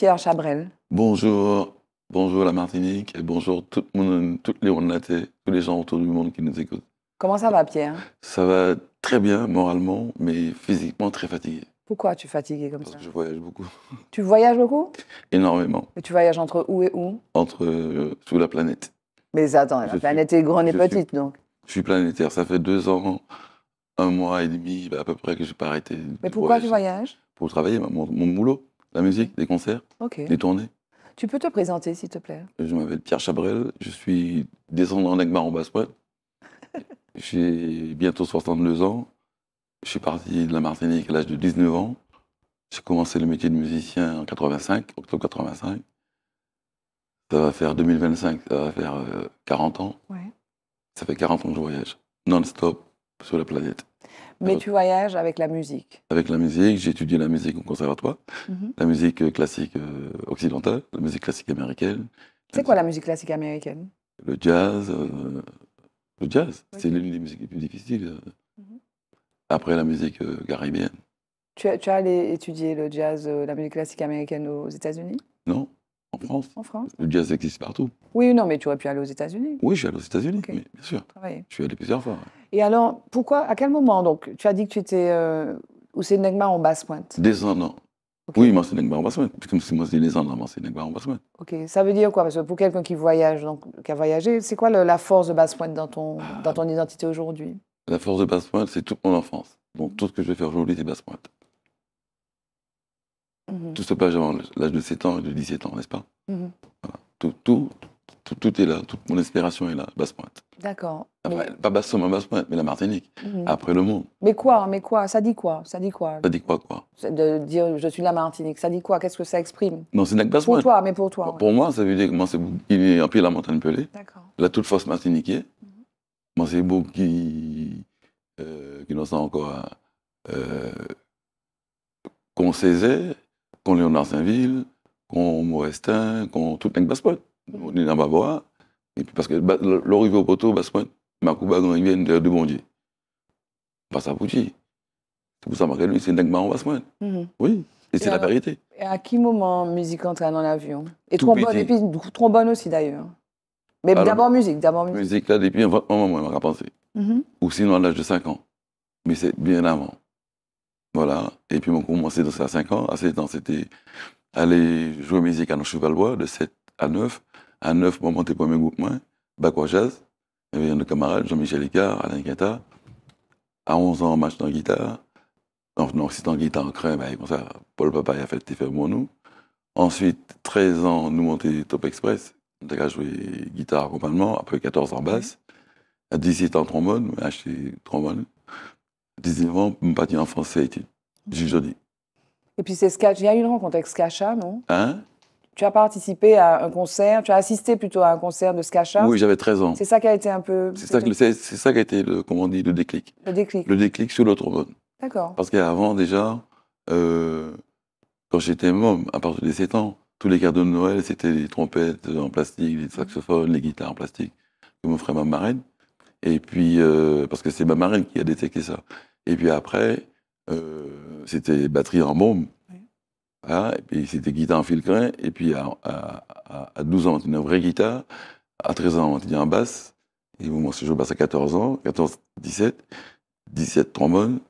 Pierre Chabrel. Bonjour, bonjour la Martinique et bonjour tout le monde, toutes les Rwandais, tous les gens autour du monde qui nous écoutent. Comment ça va, Pierre Ça va très bien moralement, mais physiquement très fatigué. Pourquoi tu es fatigué comme Parce ça que Je voyage beaucoup. Tu voyages beaucoup Énormément. Et tu voyages entre où et où Entre euh, sous la planète. Mais attends, la planète est grande et petite donc. Je suis planétaire. Ça fait deux ans, un mois et demi bah, à peu près que je n'ai pas arrêté. Mais pourquoi tu voyages Pour travailler, bah, mon, mon boulot la musique, des concerts, des tournées. Tu peux te présenter, s'il te plaît euh, Je m'appelle Pierre Chabrel, je suis descendant d'Agmar en basse J'ai bientôt 62 ans. Je suis parti de la Martinique à l'âge de 19 ans. J'ai commencé le métier de musicien en 85, octobre 85. Ça va faire 2025, ça va faire 40 euh, ans. Ça fait 40 ans que je voyage, non-stop, sur la planète. Mais euh, tu voyages avec la musique Avec la musique, j'ai étudié la musique au conservatoire, mhm. la musique euh, classique euh, occidentale, la musique classique américaine. C'est quoi la musique classique américaine Le jazz. le jazz, c'est l'une des musiques les plus difficiles. Mhm. Après la musique caribéenne. Tu, as, tu allé étudier le jazz, la musique classique américaine aux États-Unis Non, en France Le jazz existe partout. Oui, non, mais tu aurais pu aller aux États-Unis. Oui, je suis allé aux États-Unis, bien sûr. Je suis allé plusieurs fois. Et alors, pourquoi, à quel moment Donc, tu as dit que tu étais euh, au Sénégma en basse-pointe Des ans, non. Oui, moi, Mansinegba en basse-pointe. Comme si moi, je dis descendant, Mansinegba en basse-pointe. OK. Ça veut dire quoi Parce que pour quelqu'un qui voyage, donc, qui a voyagé, c'est quoi la force de basse-pointe dans ton, ah. dans ton identité aujourd'hui La force de basse-pointe, c'est toute mon enfance. Donc, mmh. tout ce que je vais faire aujourd'hui, c'est basse-pointe. Mhm. Tout se page avant l'âge de 7 ans et de 17 ans, n'est-ce pas mhm. tout, tout, tout, est là, toute mon inspiration est là, Basse-Pointe. D'accord. Pas basse somme Basse-Pointe, mais la Martinique, mhm. après le monde. Mais quoi Mais quoi Ça dit quoi Ça dit quoi Ça dit quoi, quoi De dire je suis la Martinique, ça dit quoi Qu'est-ce que ça exprime Non, c'est Basse-Pointe. Pour toi, mais pour toi. Pour, moi, ça veut dire que moi, c'est qui est en pied la montagne pelée. D'accord. La toute force martiniquée. Moi, c'est beau qui. Euh, qui nous en encore. Euh, qu'on qu'on Léonard Saint-Ville, qu'on Morestin, qu'on tout le basse mm. On est dans Baboa. Et puis parce que l'arrivée au poteau, basse pointe, Makouba, viennent de, de Bondier. Pas ça pour C'est pour ça que lui, c'est un basse pointe. Mm-hmm. Oui. Et, c'est la vérité. Et à quel moment musique entraîne dans l'avion Et trombone, et puis, trombone aussi d'ailleurs. Mais d'abord musique, d'abord musique. Musique là depuis un moment, on m'a penser. -hmm. Ou sinon à l'âge de 5 ans. Mais c'est bien avant. Voilà. Et puis, on commencé à 5 ans. À 7 ans, c'était aller jouer musique à nos bois de 7 à 9. À 9, on montait premier groupe, Bacquois Jazz. avec un nos camarades, Jean-Michel Icard, Alain Guetta. À 11 ans, on marche en guitare. Donc, non, si en guitare en crème, comme ça, Paul Papa a fait faire pour nous. Ensuite, 13 ans, nous monter Top Express. On a joué guitare accompagnement, après 14 ans basse. À 18 ans, trombone, on a acheté trombone. 19 ans, pas dit en français et J'ai joli. Et puis, c'est ce Il y a eu une rencontre avec Scacha, non Hein tu as participé à un concert, tu as assisté plutôt à un concert de Scacha. Oui, j'avais 13 ans. C'est ça qui a été un peu. C'est ça, ça, qui a été le, comment on dit, le déclic. Le déclic. Le déclic sur le D'accord. Parce qu'avant, déjà, euh, quand j'étais môme, à partir des 7 ans, tous les cadeaux de Noël, c'était des trompettes en plastique, des mmh. saxophones, les guitares en plastique que m'offrait ma marraine. Et puis, euh, parce que c'est ma marraine qui a détecté ça. Et puis après, euh, c'était batterie en bombe. Hein, et puis c'était guitare en filcrin. Et puis à, 12 ans, on une vraie guitare. À 13 ans, on tenait en basse. Et où je joue basse à 14 ans, 14, 17. 17 trombones.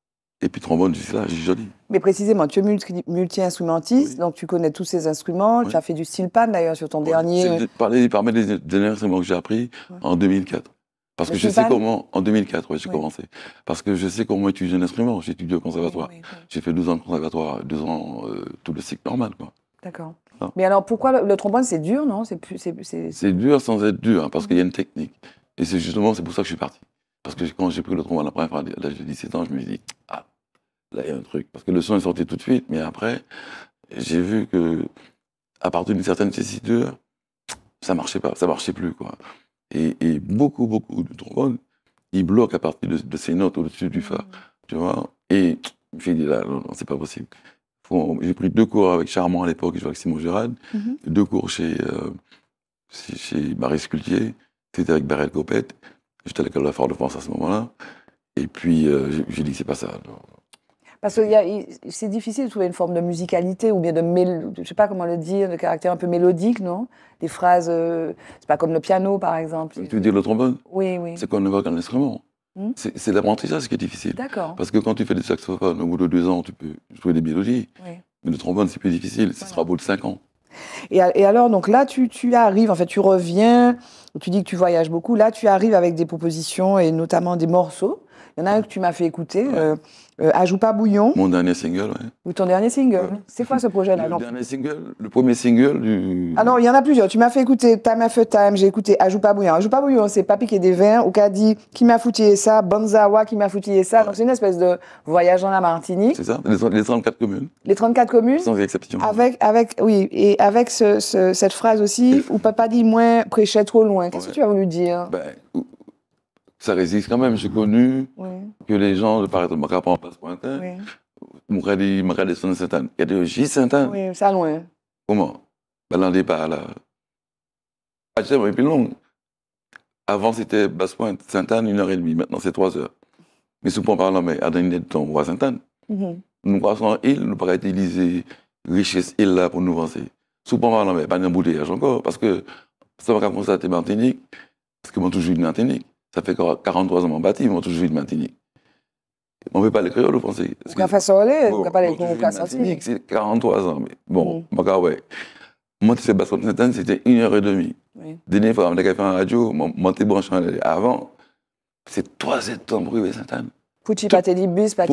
et puis trombone du ça, j'ai joli. Mais précisément, tu es multi-instrumentiste, donc tu connais tous ces instruments. Tu as fait du style pan d'ailleurs sur ton dernier. Euh, parmi les, parmi derniers instruments que j'ai appris en 2004. Parce que je sais comment, en 2004, j'ai commencé. Parce que je sais comment étudier un instrument. J'ai étudié au conservatoire. j'ai fait 12 ans de conservatoire, 2 ans euh, tout le cycle normal. quoi. D'accord. Ah. Mais alors pourquoi le, trombone, c'est dur, non C'est c'est, dur sans être dur, hein, parce qu'il y a mhm. une technique. Et c'est justement, c'est pour ça que je suis parti. Parce que quand j'ai pris le trombone la première fois, à l'âge de 17 ans, je me suis dit, ah, là, il y a un truc. Parce que le son est sorti tout de suite, mais après, j'ai vu que, à partir d'une certaine tessiture, ça marchait pas, ça marchait plus, quoi. Et, beaucoup, beaucoup de trombones, ils bloquent à partir de, ces notes au-dessus du phare. Mm. Tu vois Et j'ai dit là, non, non c'est pas possible. J'ai pris deux cours avec Charmant à l'époque, je vois avec Simon Girard, mm-hmm. Deux cours chez, euh, chez, Marie Scultier. C'était avec Barrel Copette. J'étais à l'école de la Fort de France à ce moment-là. Et puis, euh, j'ai dit, c'est pas ça. Parce que c'est difficile de trouver une forme de musicalité ou bien de, je sais pas comment le dire, de caractère un peu mélodique, non Des phrases, euh, c'est pas comme le piano par exemple. Tu veux dire le trombone Oui, oui. C'est qu'on voit qu'un instrument. Hmm? C'est l'apprentissage qui est difficile. D'accord. Parce que quand tu fais du saxophone, au bout de deux ans, tu peux jouer des mélodies. Mais le trombone, c'est plus difficile. Ce sera au bout de cinq ans. Et, alors, donc là, tu, arrives, en fait, tu reviens, tu dis que tu voyages beaucoup. Là, tu arrives avec des propositions et notamment des morceaux il y en a un que tu m'as fait écouter, ouais. Euh, euh, pas Bouillon. Mon dernier single, oui. Ou ton dernier single. C'est quoi ce projet-là Le dernier single, le premier single du. Ah non, il y en a plusieurs. Tu m'as fait écouter Time After Time, j'ai écouté Ajoute pas Bouillon. Ajoute pas Bouillon, c'est Papi qui est des vins, ou qui a dit Qui m'a foutillé ça, Banzawa qui m'a foutillé ça. Donc c'est une espèce de voyage dans la Martinique. C'est ça, les, 34 communes. Les 34 communes. Sans exception. Avec, avec, oui, et avec cette phrase aussi, où papa dit moins, prêcher trop loin. Qu'est-ce que tu as voulu dire ben, ça résiste quand même. J'ai connu que les gens, de paraître de rapport en passe pointin, hein. Mouradi, Mouradi, Saint-Anne. Il y a des gis Saint-Anne. Oui, ça loin. Comment ben, Dans le départ, là. Ah, c'est plus long. Avant, c'était Basse-Pointe, Sainte-Anne, une heure et demie. Maintenant, c'est trois heures. Mais souvent, parlant, mais à donner de temps, on voit Sainte-Anne. Mm-hmm. Nous croissons île, nous paraît utiliser richesse île là pour nous avancer. Souvent, parlant, mais pas d'embouteillage encore, parce que ça va constater Martinique, parce que moi, toujours une Martinique. Ça fait 43 ans qu'on bâti, ils m'ont toujours vu de Martinique. On ne peut pas le créole, vous pensez On ne peut pas ça créole, C'est 43 ans, mais bon, mm. bah, ouais. Moi, tu fais basket c'était une heure et demie. Oui. Dernière fois, on a fait un radio, à branche avant, c'est 3 septembre, rue saint anne Pouti, pas bus, pas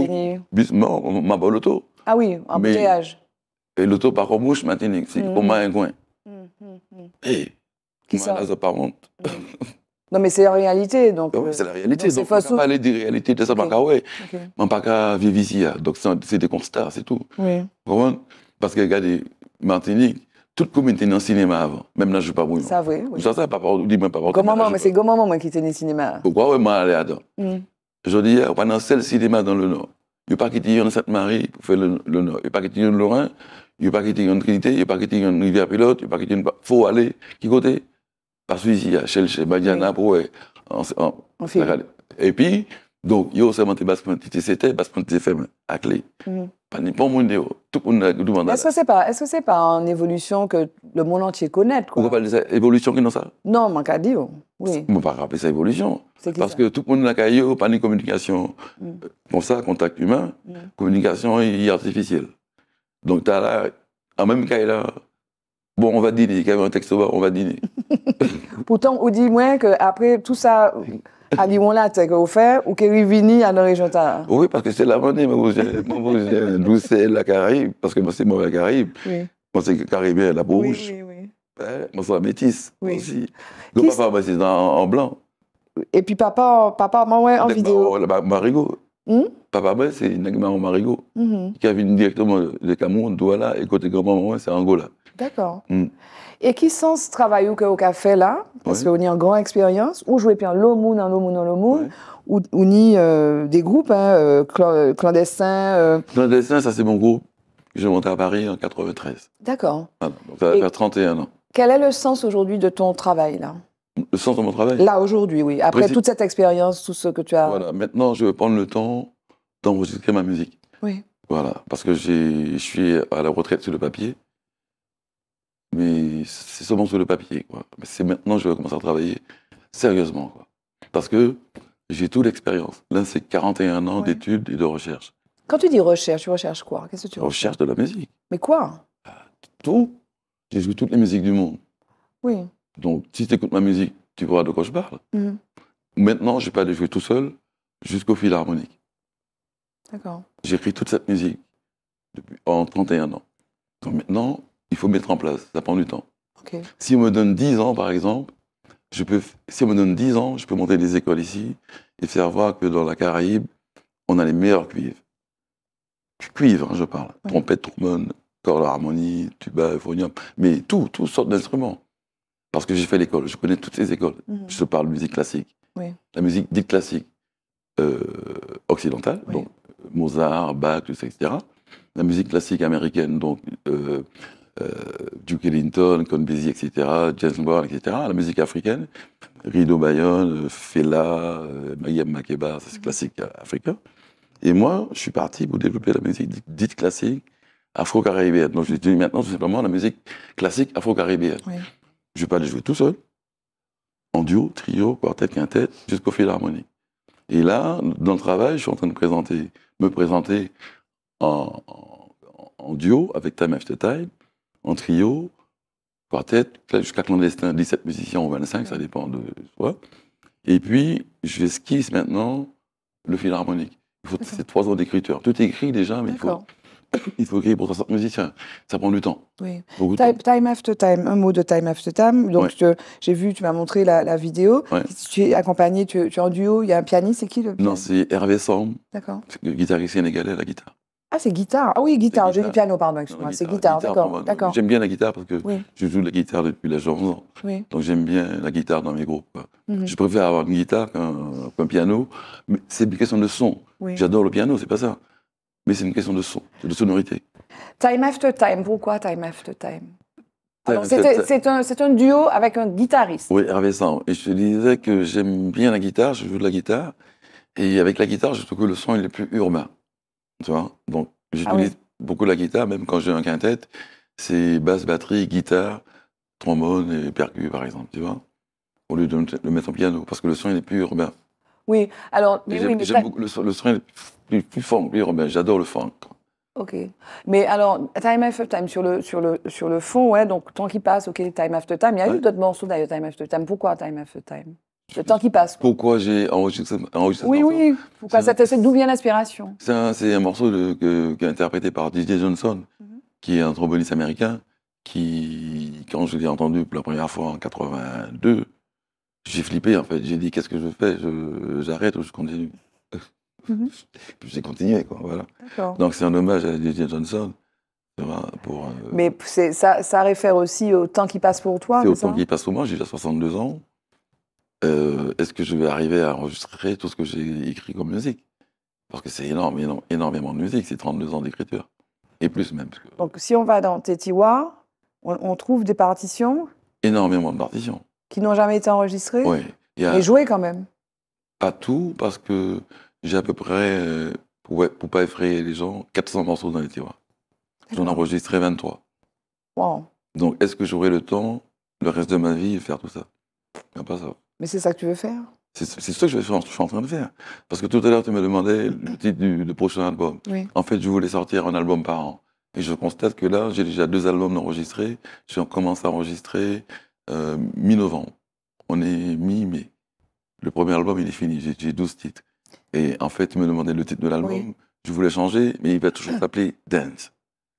Bus, non, on m'a pas l'auto. Ah oui, en bouteillage. Et l'auto par rebouche, Martinique, c'est mm. au moins un coin. Mm, mm, Hé, eh, qui ça Là, ça pas monte. Non, mais c'est la réalité. Donc, oui, c'est la euh, réalité. Donc, on ne pas aller des réalités de ça, okay. ouais. Okay. pas hein, Donc, c'est des constats, c'est tout. Oui. parce que, regardez, Martinique, toute commune était dans le cinéma avant. Même là, je ne pas vous Ça, vrai, oui. Ça, ça, pas dis-moi, pas pour Comment mais c'est comment moi, qui était dans le cinéma Pourquoi, ouais, moi, aller là-dedans mm. Je dis, euh, on dans seul cinéma dans le Nord. Il n'y a pas quitté une Sainte-Marie pour faire le, Nord. Il n'y a pas quitté une Lorraine, Il n'y a pas quitté Trinité. Il n'y a pas quitté Rivière-Pilote. Il n'y a pas quitté faut aller. Qui côté parce que ici, chez Badiana, pour, et puis, donc, yo, c'est monté basse quantité, c'était basse quantité faible à clé. Mhm. Pas ni pas monde, tout monde demande. Est-ce que c'est pas, est-ce que c'est pas une évolution que le monde entier connaît, quoi? Pourquoi pas dire évolution qui non ça? Non, mon cas dit, oui. On pas rappeler ça évolution. Parce que tout le monde n'a yo, pas ni communication. Comme mhm. euh, ça, contact humain, mhm. communication artificielle. Donc, tu as là, en même cas, là, Bon, on va dîner, quand même un texte on va dîner. Pourtant, on dit moins qu'après tout ça, à Lyon là, tu as fait, ou que Rivini à la région Oui, parce que c'est la monnaie, moi, j'ai douce la Caraïbe, parce que moi, c'est moi la Caraïbe. Moi, c'est à la bouche, rouge. Oui, oui, Moi, c'est hein, métisse oui. aussi. Donc, papa, c'est en, blanc. Et puis, papa, papa, moi, ouais, en vidéo. Marigot. Papa Bé, c'est Nagmaro Marigo, mhm. qui qui venu directement de Cameroun, Douala, et côté grand-maman, c'est Angola. D'accord. Mm. Et qui sens ce travail que vous fait là Parce qu'on y a une grande expérience, ou jouer bien l'Omoun en l'homoun en ou ni euh, des groupes hein, euh, clandestins. Euh. Clandestins, ça c'est mon groupe. Je monté à Paris en 93. D'accord. ça va faire 31 ans. Quel est le sens aujourd'hui de ton travail là le sens de mon travail. Là, aujourd'hui, oui. Après toute cette expérience, tout ce que tu as. Voilà, maintenant, je vais prendre le temps d'enregistrer ma musique. Oui. Voilà, parce que je suis à la retraite sur le papier. Mais c'est seulement sur le papier, quoi. Mais c'est maintenant que je vais commencer à travailler sérieusement, quoi. Parce que j'ai toute l'expérience. Là, c'est 41 ans d'études et de recherche. Quand tu dis recherche, tu recherches quoi Qu'est-ce que tu recherches de la musique. Mais quoi Tout. J'ai joué toutes les musiques du monde. Oui. Donc, si tu écoutes ma musique, tu vois de quoi je parle mm. Maintenant, je pas de jouer tout seul jusqu'au fil harmonique. D'accord. J'écris toute cette musique depuis, en 31 ans. Donc maintenant, il faut mettre en place. Ça prend du temps. Si on me donne 10 ans, par exemple, je peux, si on me donne 10 ans, je peux monter des écoles ici et faire voir que dans la Caraïbe, on a les meilleurs cuivres. Cuivre, hein, je parle. Trompette, trombone, corps d'harmonie, tuba, euphonium, mais tout, toutes sortes d'instruments. Parce que j'ai fait l'école, je connais toutes les écoles. Mhm. Je te parle de musique classique. La musique dite classique euh, occidentale, donc euh, Mozart, Bach, etc. La musique classique américaine, donc euh, euh, Duke Ellington, Conbezi, etc., James Brown, etc. La musique africaine, Rido Bayonne, euh, Fela, Mayem Makeba, c'est mhm. classique africain. Et moi, je suis parti pour développer la musique dite classique afro-caribéenne. Donc, je dis maintenant tout simplement la musique classique afro-caribéenne. Oui. Je vais pas aller jouer tout seul, en duo, trio, quartet, quintet, jusqu'au fil Et là, dans le travail, je suis en train de présenter, me présenter en, duo avec Time After Time, en trio, quartet, jusqu'à clandestin, 17 musiciens ou 25, ça dépend de toi. Et puis, je esquisse maintenant le fil harmonique. Il faut ces trois ans d'écriture. Tout est écrit déjà, mais il faut il faut créer pour 60 musiciens. Ça prend du temps. Oui. Time, after time, un mot de time after time. Donc, j'ai vu, tu m'as montré la, vidéo. Tu es accompagné, tu, es en duo, il y a un pianiste, c'est qui le pianiste Non, c'est Hervé Sam. D'accord. Guitariste sénégalais, la guitare. Ah, c'est guitare. Ah oui, guitare. J'ai du piano, pardon, C'est guitare, d'accord. J'aime bien la guitare parce que je joue de la guitare depuis la journée. Donc j'aime bien la guitare dans mes groupes. Mhm. Je préfère avoir une guitare qu'un piano. Mais c'est une question de son. J'adore le piano, c'est pas ça mais c'est une question de son, de sonorité. Time After Time, pourquoi Time After Time, C'est un, duo avec un guitariste. Oui, Hervé Saint. Et je te disais que j'aime bien la guitare, je joue de la guitare. Et avec la guitare, je trouve que le son il est plus urbain. Tu vois Donc, ah j'utilise beaucoup la guitare, même quand j'ai un quintet. C'est basse, batterie, guitare, trombone et percu par exemple, tu vois Au lieu de le mettre en piano, parce que le son, il est plus urbain. Oui, alors. oui, j'aime beaucoup le, le son, est plus, plus fort, plus J'adore le funk. Ok. Mais alors, Time After Time, sur le, sur le, sur le fond, ouais, donc Temps qui passe, ok, Time After Time. Il y a eu d'autres morceaux d'ailleurs, Time After Time. Pourquoi Time After Time Le temps qui passe. Pourquoi j'ai enregistré, ça? oui, morceau Oui, Pourquoi ça D'où vient l'inspiration C'est un, morceau de, qui est interprété par DJ Johnson, mhm. qui est un tromboniste américain, qui, quand je l'ai entendu pour la première fois en 82, j'ai flippé en fait. J'ai dit qu'est-ce que je fais J'arrête ou je continue mhm. J'ai continué quoi. Voilà. Donc c'est un hommage à Lydia Johnson. Pour, euh, Mais ça, ça réfère aussi au temps qui passe pour toi. C'est au temps qui passe pour moi. J'ai déjà 62 ans. Euh, est-ce que je vais arriver à enregistrer tout ce que j'ai écrit comme musique Parce que c'est énorme, énormément de musique. C'est 32 ans d'écriture et plus même. Donc si on va dans Tetiwa, on trouve des partitions. Énormément de partitions qui n'ont jamais été enregistrés mais et joués quand même. Pas tout, parce que j'ai à peu près, euh, pour, ne pas effrayer les gens, 400 morceaux dans les tiroirs. J'en ai enregistré 23. Donc, est-ce que j'aurai le temps, le reste de ma vie, de faire tout ça a pas ça. Mais c'est ça que tu veux faire C'est ça que je, suis en train de faire. Parce que tout à l'heure, tu me demandais le titre du, prochain album. En fait, je voulais sortir un album par an. Et je constate que là, j'ai déjà deux albums enregistrés. Je commence à enregistrer. Euh, mi-novembre. On est mi-mai. Le premier album, il est fini. J'ai 12 titres. Et en fait, me demander le titre de l'album. Je voulais changer, mais il va toujours s'appeler Dance.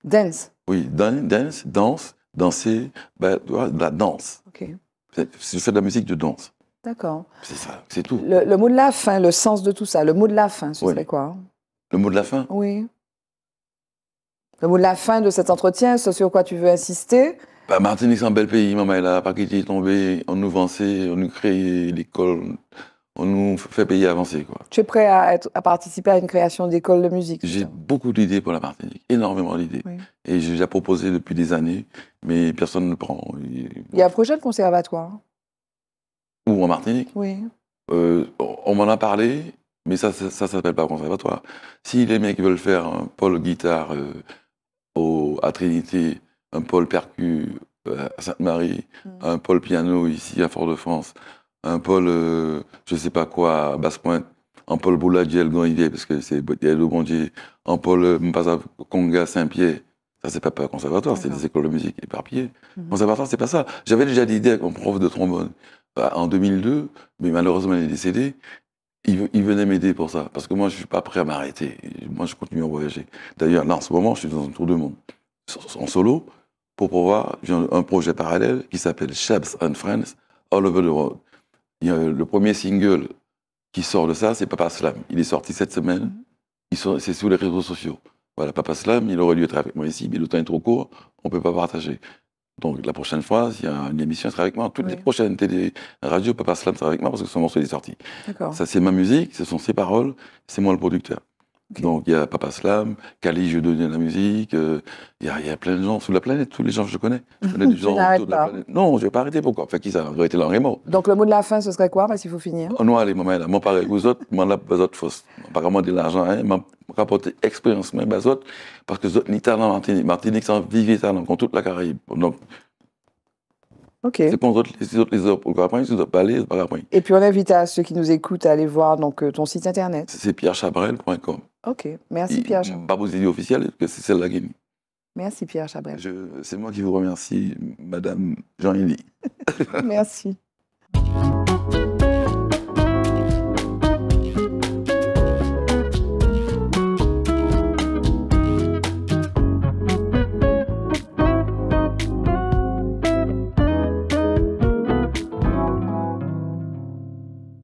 Dance Oui, dance, danse, danser, bah, la danse. Je fais de la musique de danse. D'accord. C'est ça, c'est tout. Le, mot de la fin, le sens de tout ça, le mot de la fin, ce serait quoi Le mot de la fin Oui. Le mot de la fin de cet entretien, ce sur quoi tu veux insister, bah, Martinique, c'est un bel pays. Maman, elle a pas est On nous avançait, on nous créait l'école. On nous fait payer avancer. Quoi. Tu es prêt à, participer à une création d'école de musique J'ai beaucoup d'idées pour la Martinique, énormément d'idées. et Et j'ai déjà proposé depuis des années, mais personne ne prend. Il y a un projet de conservatoire. Ou en Martinique Oui. Euh, on m'en a parlé, mais ça, ça, s'appelle pas conservatoire. Si les mecs veulent faire un pôle guitare euh, au, à Trinité, un pôle percu euh, à Sainte-Marie, mm. un pôle piano ici à Fort-de-France, un pôle euh, je je sais pas quoi à Basse-Pointe, un pôle Bouladier, grand parce que c'est le grandier, un pôle euh, Mpaza Conga, Saint-Pierre. Ça, c'est pas un conservatoire, c'est des écoles de musique éparpillées. Mmh. Conservatoire, c'est pas ça. J'avais déjà l'idée avec mon prof de trombone bah, en 2002, mais malheureusement, il est décédé. Il, venait m'aider pour ça, parce que moi, je suis pas prêt à m'arrêter. Moi, je continue à voyager. D'ailleurs, là, en ce moment, je suis dans un tour de monde en solo, pour pouvoir, j'ai un projet parallèle qui s'appelle Shabs and Friends All Over the World. le premier single qui sort de ça, c'est Papa Slam. Il est sorti cette semaine. C'est sur les réseaux sociaux. Voilà, Papa Slam, il aurait dû être avec moi ici, mais le temps est trop court, on ne peut pas partager. Donc la prochaine fois, il y a une émission, sera avec moi. Toutes les prochaines télé, radio, Papa Slam sera avec moi parce que son morceau est sorti. Ça, c'est ma musique, ce sont ses paroles, c'est moi le producteur. Donc il y a Papa Slam, Kali, je donne la musique, euh, il euh, y, y, a plein de gens sur la planète, tous les gens que je connais. Je connais des gens autour de la planète. Non, je vais pas arrêter, pourquoi Enfin qui Fait qu'ils auraient été mort. Donc le mot de la fin, ce serait quoi, parce qu'il faut finir oh, Non, allez, maman, moi pareil, vous autres, moi là, vous autres, fausse. Apparemment, de l'argent, hein, m'a rapporté expérience, même vous autres, parce que vous autres, ni talent, Martinique, Martinique, c'est un vivier talent, contre toute la Caraïbe. Donc, Ok. C'est pour les autres, les autres, pas pas les Et puis on invite à ceux qui nous écoutent à aller voir donc, euh, ton site internet. C'est pierrechabrel.com. Ok, merci Pierre – Pas vos idées que c'est celle-là qui Merci Pierre Chabrel. C'est moi qui vous remercie, Madame Jean-Élie. merci.